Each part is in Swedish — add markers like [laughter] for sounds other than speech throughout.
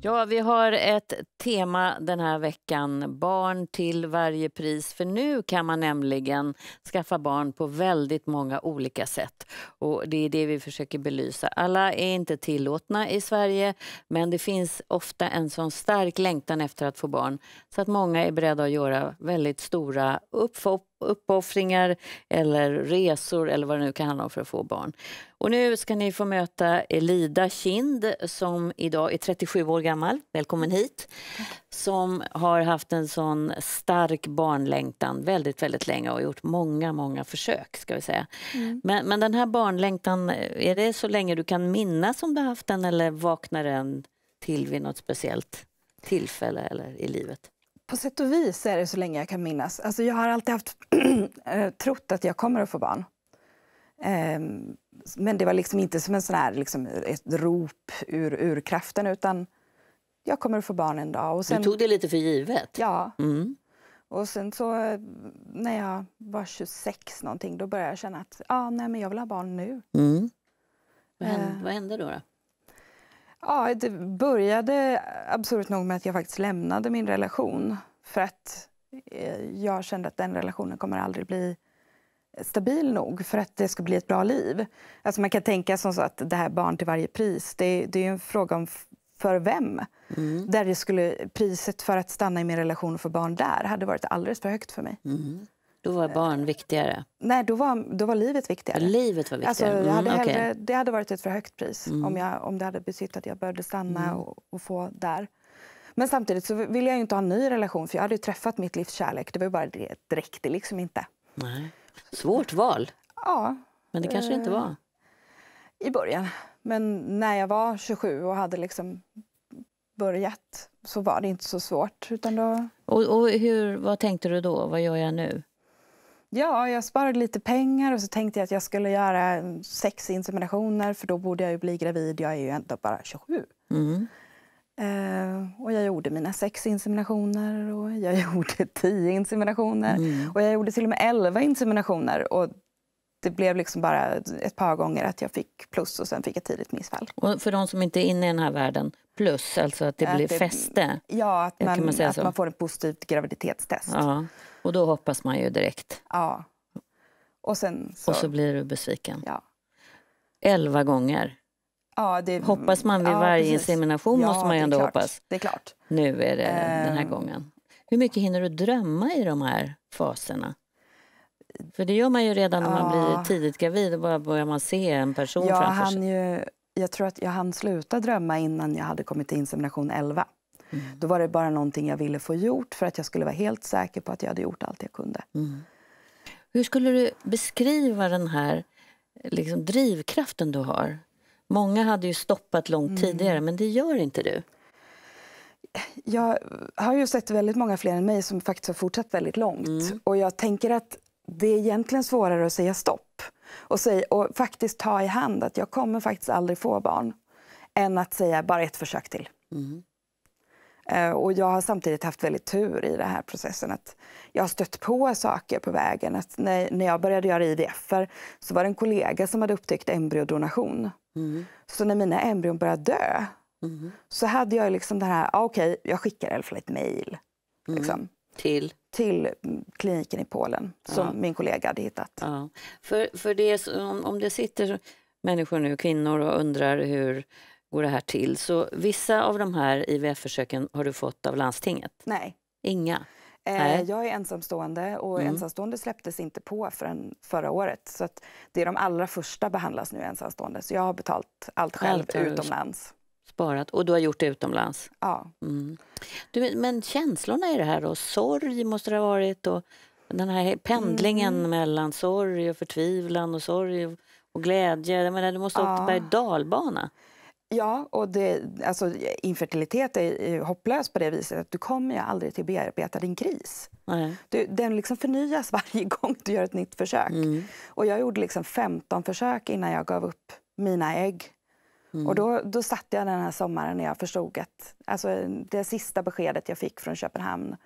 Ja, vi har ett tema den här veckan, barn till varje pris. För nu kan man nämligen skaffa barn på väldigt många olika sätt. Och Det är det vi försöker belysa. Alla är inte tillåtna i Sverige men det finns ofta en sån stark längtan efter att få barn så att många är beredda att göra väldigt stora upphopp uppoffringar eller resor eller vad det nu kan handla om för att få barn. Och nu ska ni få möta Elida Kind som idag är 37 år gammal. Välkommen hit. Som har haft en sån stark barnlängtan väldigt, väldigt länge och gjort många, många försök ska vi säga. Mm. Men, men den här barnlängtan, är det så länge du kan minnas om du har haft den eller vaknar den till vid något speciellt tillfälle eller i livet? På sätt och vis är det så länge jag kan minnas. Alltså jag har alltid haft [clears throat] eh, trott att jag kommer att få barn. Ehm, men det var liksom inte som en sån här, liksom, ett rop ur, ur kraften utan jag kommer att få barn en dag. Och sen, du tog det lite för givet? Ja. Mm. Och sen så eh, när jag var 26 någonting då började jag känna att ah, nej, men jag vill ha barn nu. Mm. Vad, hände, eh. vad hände då? då? Ja, det började absurt nog med att jag faktiskt lämnade min relation för att eh, jag kände att den relationen kommer aldrig bli stabil nog för att det ska bli ett bra liv. Alltså man kan tänka som så att det här barn till varje pris, det, det är en fråga om för vem? Mm. Där det skulle, priset för att stanna i min relation och få barn där hade varit alldeles för högt för mig. Mm. Då var barn viktigare? Nej, då var, då var livet viktigare. Livet var viktigare? Alltså, jag hade mm, hellre, Det hade varit ett för högt pris mm. om, jag, om det hade betytt att jag började stanna mm. och, och, få där. Men samtidigt så ville jag inte ha en ny relation för jag hade träffat mitt livs kärlek. Det var bara det, det räckte liksom inte. Nej. Svårt val. Ja. Men det kanske det inte eh, var? I början. Men när jag var 27 och hade liksom börjat så var det inte så svårt. Utan då... och, och hur, vad tänkte du då? Vad gör jag nu? Ja, jag sparade lite pengar och så tänkte jag att jag skulle göra mm, sex inseminationer för då borde jag ju bli gravid. Jag är ju ändå bara 27. Mm. Eh, och jag gjorde mina sex inseminationer och jag [laughs] gjorde tio inseminationer mm. och jag gjorde till och med elva inseminationer. Och det blev liksom bara ett par gånger att jag fick plus och sen fick jag tidigt missfall. Och för de som inte är inne i den här världen, plus, alltså att det att blir det, fäste? Ja, att man, man att man får en positivt graviditetstest. Ja, och då hoppas man ju direkt. Ja. Och, sen så, och så blir du besviken? Ja. Elva gånger? Ja, det, hoppas man vid ja, varje precis. insemination? Ja, måste man ju ändå klart. hoppas. Det är klart. Nu är det um, den här ehm. gången. Hur mycket hinner du drömma i de här faserna? För det gör man ju redan när man blir tidigt gravid. Då bara börjar man se en person ja, framför sig. Han ju, jag tror att jag hann sluta drömma innan jag hade kommit till insemination 11. Mm. Då var det bara någonting jag ville få gjort för att jag skulle vara helt säker på att jag hade gjort allt jag kunde. Mm. Hur skulle du beskriva den här liksom, drivkraften du har? Många hade ju stoppat långt mm. tidigare, men det gör inte du. Jag har ju sett väldigt många fler än mig som faktiskt har fortsatt väldigt långt. Mm. Och jag tänker att det är egentligen svårare att säga stopp och, säga, och faktiskt ta i hand att jag kommer faktiskt aldrig få barn än att säga bara ett försök till. Mm. Eh, och jag har samtidigt haft väldigt tur i den här processen. att Jag har stött på saker på vägen. Att när, när jag började göra IVF så var det en kollega som hade upptäckt embryodonation. Mm. Så när mina embryon började dö mm. så hade jag liksom den här, ah, okej, okay, jag skickar i alla fall ett mejl. Mm. Liksom. Till? till kliniken i Polen som ja. min kollega hade hittat. Ja. För, för det, om, det sitter människor nu, kvinnor, och undrar hur går det här till, så vissa av de här IVF-försöken har du fått av landstinget? Nej. Inga? Eh, Nej. Jag är ensamstående och mm. ensamstående släpptes inte på förrän förra året. Så det är de allra första behandlas nu ensamstående, så jag har betalat allt själv allt utomlands sparat och du har gjort det utomlands? Ja. Mm. Du, men känslorna i det här då? Sorg måste det ha varit och den här pendlingen mm. mellan sorg och förtvivlan och sorg och, och glädje. Jag menar, du måste ha ja. åkt berg-dalbana. Ja, och det, alltså, infertilitet är hopplös på det viset att du kommer ju aldrig till att bearbeta din kris. Mm. Du, den liksom förnyas [laughs] varje gång du gör ett nytt försök. Mm. Och jag gjorde liksom 15 försök innan jag gav upp mina ägg Mm. Och då, mm. då satt jag den här sommaren när jag förstod att, alltså det sista beskedet jag fick från Köpenhamn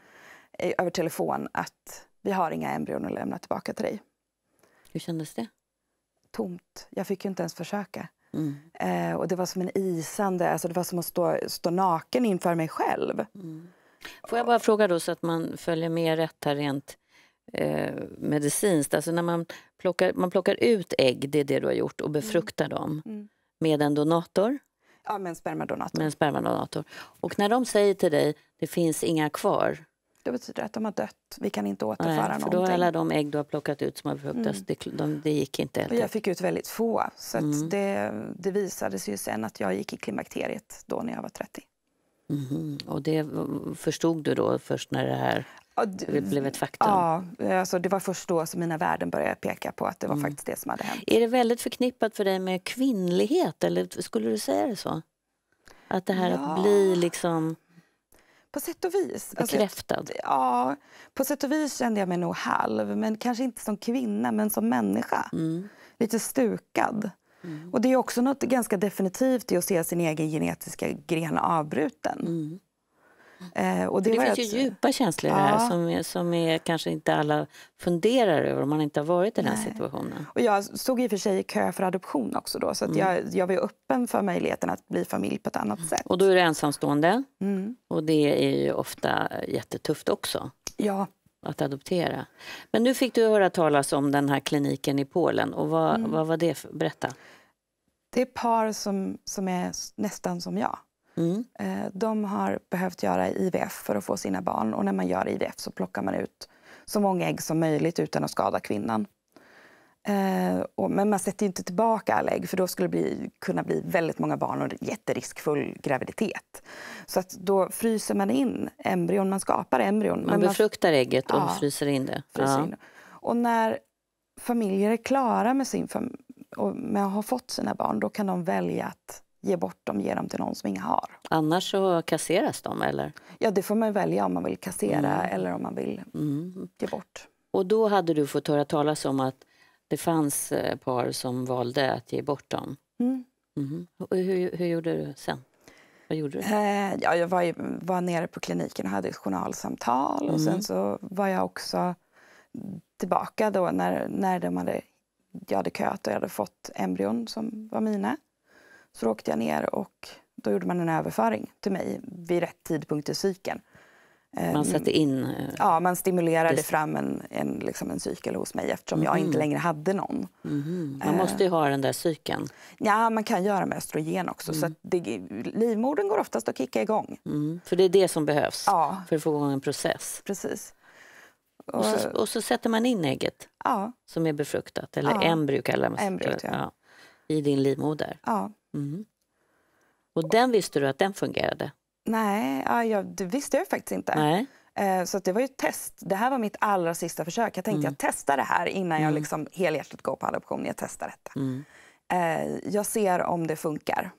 eh, över telefon att vi har inga embryon att lämna tillbaka till dig. Hur kändes det? Tomt. Jag fick ju inte ens försöka. Mm. Eh, och det var som en isande, alltså det var som att stå, stå naken inför mig själv. Mm. Får jag bara fråga då så att man följer med rätt här rent eh, medicinskt. Alltså när man plockar, man plockar ut ägg, det är det du har gjort, och befruktar mm. dem. Mm med en donator. Ja, med en spermadonator. Med en spermadonator. Och när de säger till dig, det finns inga kvar. Det betyder att de har dött. Vi kan inte återföra Nej, för någonting. Då alla de ägg du har plockat ut som har befruktats, mm. det, de, det gick inte. Helt jag fick ut väldigt få. Så mm. det, det visade sig ju sen att jag gick i klimakteriet då när jag var 30. Mm. Och det förstod du då först när det här det blev ett faktum. Ja, alltså det var först då som mina värden började peka på att det var mm. faktiskt det som hade hänt. Är det väldigt förknippat för dig med kvinnlighet eller skulle du säga det så? Att det här ja. att bli liksom... På sätt och vis. Alltså, bekräftad? Alltså, ja, på sätt och vis kände jag mig nog halv, men kanske inte som kvinna men som människa. Mm. Lite stukad. Mm. Och det är också något ganska definitivt i att se sin egen genetiska gren avbruten. Mm. Eh, och det, det finns ett... ju djupa känslor ja. här som, är, som är, kanske inte alla funderar över om man inte har varit i den Nej. situationen. Och jag stod i och för sig i kö för adoption också då så mm. jag, jag var öppen för möjligheten att bli familj på ett annat mm. sätt. Och då är du ensamstående mm. och det är ju ofta jättetufft också. Ja. Att adoptera. Men nu fick du höra talas om den här kliniken i Polen och vad, mm. vad var det? För, berätta. Det är par som, som är nästan som jag. Mm. Eh, de har behövt göra IVF för att få sina barn och när man gör IVF så plockar man ut så många ägg som möjligt utan att skada kvinnan. Eh, men man sätter inte tillbaka alla ägg för då skulle det bli, kunna bli väldigt många barn och jätteriskfull graviditet. Så att då fryser man in embryon, man skapar embryon. Man befruktar man, ägget och ja, fryser in det. Fryser ja. in. Och när familjer är klara med, sin fam och med att ha fått sina barn då kan de välja att ge bort dem, ge dem till någon som inga har. Annars så kasseras de, eller? Ja, det får man välja om man vill kassera mm. eller om man vill mm. ge bort. Och då hade du fått höra talas om att det fanns eh, par som valde att ge bort dem? Mm. mm. Hur, hur gjorde du sen? Vad gjorde du? Eh, ja, jag var, var nere på kliniken och hade ett journalsamtal och sen mm. så var jag också tillbaka då när, när de hade, jag hade köat och jag hade fått embryon som var mina. Så då åkte jag ner och då gjorde man en överföring till mig vid rätt tidpunkt i cykeln. Man ehm, satte in... Ja, man stimulerade det... fram en, en, liksom en cykel hos mig eftersom mm. jag mhm. inte längre hade någon. Mm. Man ehm. måste ju ha den där cykeln. Ja, man kan göra med östrogen också. Mm. Så det, livmodern går oftast att kicka igång. Mm. För det är det som behövs ja. för att få igång en process. Precis. Och, och, så, och så, sätter man in ägget ja. som är befruktat, eller ja. embryo kallar man det. Ja. I din livmoder. Ja. Mm. Och den visste du att den fungerade? Nej, det visste jag faktiskt inte. Nej. Eh, så det var ju ett test. Det här var mitt allra sista försök. Jag tänkte mm. jag testar det här innan mm. jag liksom helhjärtat går på adoption. Jag testar detta. Mm. Eh, jag ser om det funkar.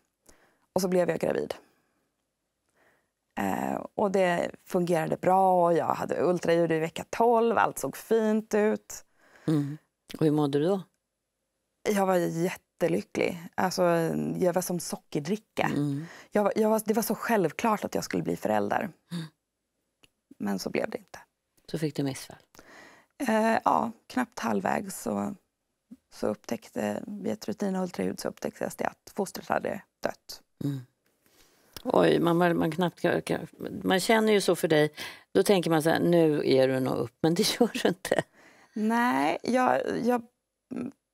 Och så blev jag gravid. Eh, och det fungerade bra. Jag hade ultraljud i vecka 12. Allt såg fint ut. Mm. Och hur mådde du då? Jag var jätte jättelycklig. Alltså, jag var som sockerdricka. Mm. Jag, jag var, det var så självklart att jag skulle bli förälder. Mm. Men så blev det inte. Så fick du missfall? Eh, ja, knappt halvvägs så, så upptäckte vid rutin och ultraljud så upptäcktes det att fostret hade dött. Mm. Oj, man, man, knappt, man känner ju så för dig. Då tänker man så här, nu ger du nog upp, men det [laughs] gör du inte. Nej, jag, jag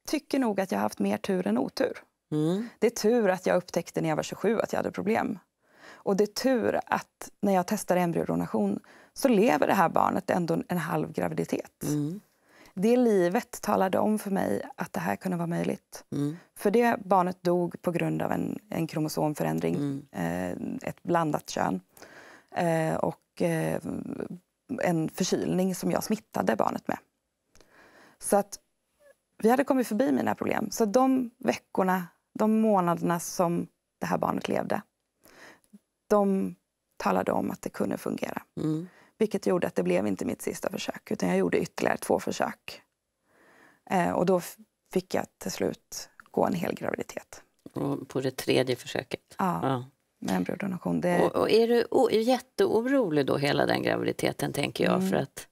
tycker nog att jag har haft mer tur än otur. Mm. Det är tur att jag upptäckte när jag var 27 att jag hade problem. Och det är tur att när jag testar embryodonation så lever det här barnet ändå en halv graviditet. Mm. Det livet talade om för mig att det här kunde vara möjligt. Mm. För det barnet dog på grund av en, en kromosomförändring, mm. eh, ett blandat kön. Eh, och eh, en förkylning som jag smittade barnet med. Så att vi hade kommit förbi mina problem. Så de veckorna, de månaderna som det här barnet levde, de talade om att det kunde fungera. Mm. Vilket gjorde att det blev inte mitt sista försök, utan jag gjorde ytterligare två försök. Eh, och då fick jag till slut gå en hel graviditet. Och på det tredje försöket? Ja, ja. med en brodonation. Det... Och, och, är du o- jätteorolig då hela den graviditeten, tänker jag? Mm. För att...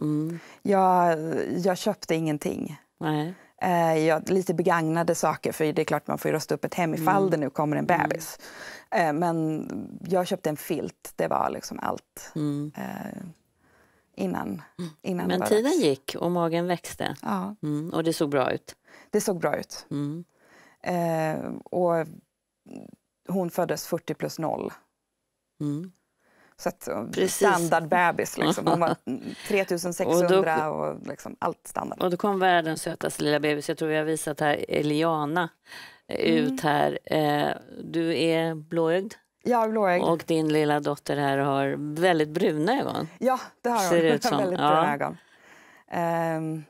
Mm. Jag, jag köpte ingenting. Nej. Eh, ja, lite begagnade saker, för det är klart man får ju rösta upp ett hem ifall mm. det nu kommer en mm. bebis. Mm. Men jag köpte en filt, det var liksom allt. Mm. Eh, innan, mm. innan Men tiden gick och magen växte ja. Mm, och det såg bra ut? Det såg bra ut. och hon föddes 40 plus 0. Mm. Så att, eh, standardbebis. Liksom. Hon var 3600 [laughs] och, då, och liksom allt standard. Och då kom världens sötaste lilla bebis. Jag tror vi har visat här Eliana eh, ut mm. här. Eh, du är blåögd. Jag är blåögd. Och din lilla dotter här har väldigt bruna ögon. Ja, det har hon. Ser [laughs] ut som. väldigt bruna ögon. Um,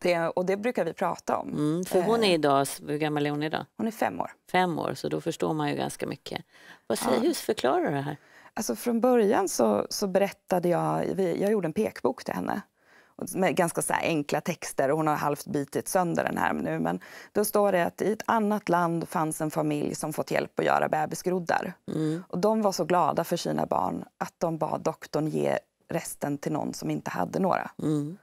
det, och det brukar vi prata om. Mm, för hon är idag, hur gammal är hon idag? Hon är fem år. Fem år, så då förstår man ju ganska mycket. Vad säger, ja. Hur förklarar du det här? Alltså från början så, så berättade jag, jag gjorde en pekbok till henne med ganska så enkla texter och hon har halvt bitit sönder den här nu. Men då står det att i ett annat land fanns en familj som fått hjälp att göra bebisgroddar. Mm. Och de var så glada för sina barn att de bad doktorn ge resten till någon som inte hade några. Mm.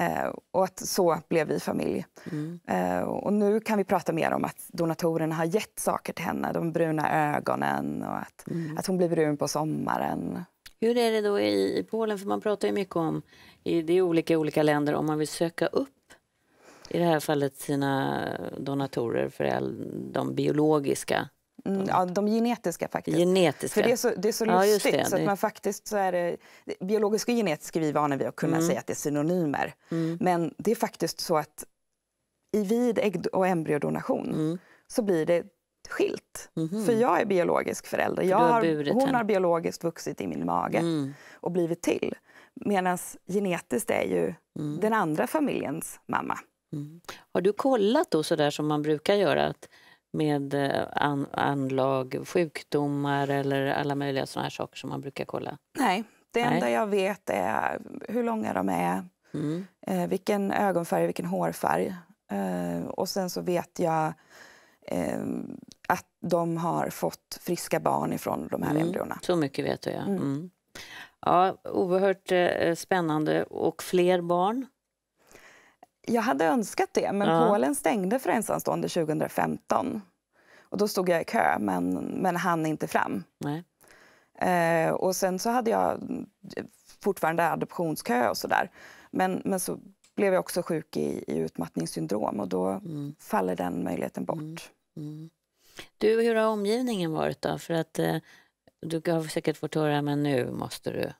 Eh, och att så blev vi familj. Mm. Eh, och nu kan vi prata mer om att donatorerna har gett saker till henne. De bruna ögonen och att, mm. att hon blir brun på sommaren. Hur är det då i, i Polen? För man pratar ju mycket om, i, det är olika olika länder, om man vill söka upp i det här fallet sina donatorer, för de biologiska Mm, mm. ja, de genetiska faktiskt. Genetiska. För det är så, det är så ja, lustigt. Det, så att man faktiskt så är det, eh, biologisk och genetisk är vi vana vid att kunna mm. säga att det är synonymer. Mm. Men det är faktiskt så att i vid ägg och embryodonation mm. så blir det skilt. Mhm. För jag är biologisk förälder. jag har, har hon henne. har biologiskt vuxit i min mage och blivit till. Medan genetiskt är ju den andra familjens mamma. Har du kollat då sådär som man brukar göra? att med eh, an anlag, sjukdomar eller alla möjliga sådana här saker som man brukar kolla? Nej, det Nej. enda jag vet är hur långa de är, mm. eh, vilken ögonfärg, vilken hårfärg. Eh, och sen så vet jag eh, att de har fått friska barn ifrån de här mm. embryona. Så mycket vet du, ja. Mm. mm. Ja, oerhört eh, spännande. Och fler barn? Jag hade önskat det, men ja. Polen stängde för ensamstående 2015. Och då stod jag i kö, men, men hann inte fram. Eh, och sen så hade jag eh, fortfarande adoptionskö och sådär. Men, men så blev jag också sjuk i, i utmattningssyndrom och då mm. faller den möjligheten bort. Mm. Mm. Du, hur har omgivningen varit då? För att eh, du har säkert fått höra, men nu måste du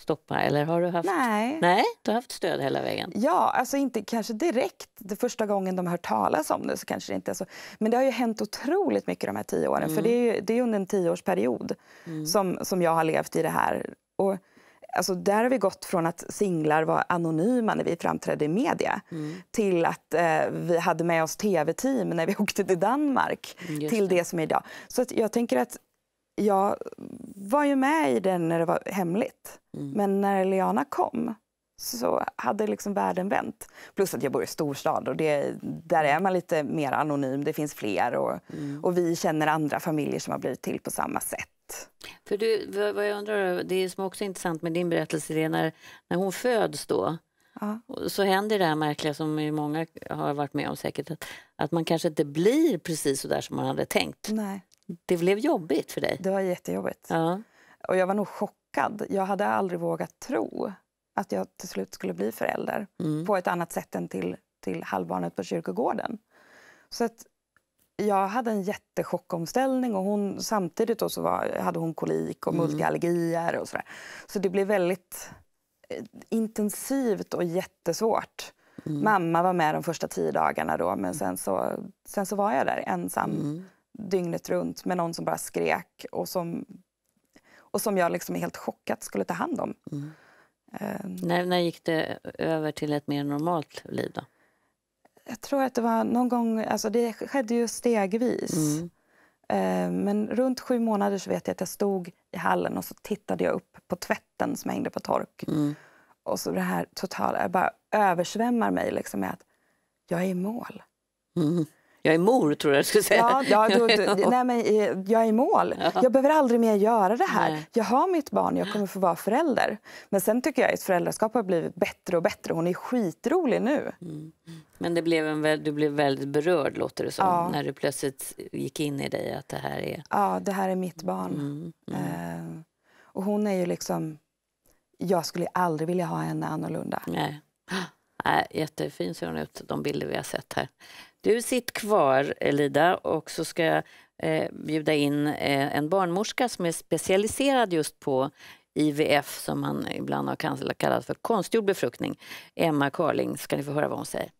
stoppa? Eller har du haft... Nej. Nej, du har haft stöd hela vägen? Ja, alltså inte kanske direkt. Det första gången de hört talas om det så kanske det inte så. Men det har ju hänt otroligt mycket de här tio åren. Mm. För det är, ju, det är under en tioårsperiod mm. som, som jag har levt i det här. Och, Alltså där har vi gått från att singlar var anonyma när vi framträdde i media mm. till att eh, vi hade med oss tv-team när vi [laughs] åkte till Danmark, mm, Just till det. det som är idag. Så jag tänker att jag var ju med i den när det var hemligt. Mm. Men när Eliana kom så hade liksom världen vänt. Plus att jag bor i storstad och det, där är man lite mer anonym. Det finns fler och, mm. och vi känner andra familjer som har blivit till på samma sätt. För du, vad jag undrar, det som också är intressant med din berättelse, det är när, när hon föds då, ja. så händer det här märkliga som många har varit med om säkert, att, att man kanske inte blir precis så där som man hade tänkt. Nej. Det blev jobbigt för dig? Det var jättejobbigt. Ja. Och jag var nog chockad. Jag hade aldrig vågat tro att jag till slut skulle bli förälder mm. på ett annat sätt än till, till halvbarnet på kyrkogården. Så att jag hade en jättechockomställning och hon, samtidigt då så var, hade hon kolik och mm. multiallergier och sådär. Så det blev väldigt eh, intensivt och jättesvårt. Mm. Mamma var med de första tio dagarna då men sen så, sen så var jag där ensam. Mm dygnet runt med någon som bara skrek och som, och som jag liksom helt chockat skulle ta hand om. Mm. Um, när, när gick det över till ett mer normalt liv? Då? Jag tror att det var någon gång, alltså det skedde ju stegvis. Mm. Ehm, men runt sju månader så vet jag att jag stod i hallen och så tittade jag upp på tvätten som hängde på tork. Mm. Och så det här totala, jag bara översvämmar mig liksom med att jag är i mål. Mm. Jag är mor, tror jag du skulle säga. Ja, ja, du, du, [laughs] nej, men, eh, jag är i mål. Ja. Jag behöver aldrig mer göra det här. Nej. Jag har mitt barn, jag kommer få vara förälder. Men sen tycker jag att föräldraskap har blivit bättre och bättre. Hon är skitrolig nu. Mm. mm. Men det blev en, du blev väldigt berörd, låter det som, ja. när du plötsligt gick in i dig att det här är... Ja, det här är mitt barn. Mm. Mm. Eh, och hon är ju liksom... Jag skulle aldrig vilja ha henne annorlunda. Nej. Äh, [gasps] jättefin ser hon ut, de bilder vi har sett här. Du sitter kvar, Elida, och så ska jag eh, bjuda in eh, en barnmorska som är specialiserad just på IVF, som man ibland har kallat för konstgjord befruktning. Emma Karling, ska ni få höra vad hon säger.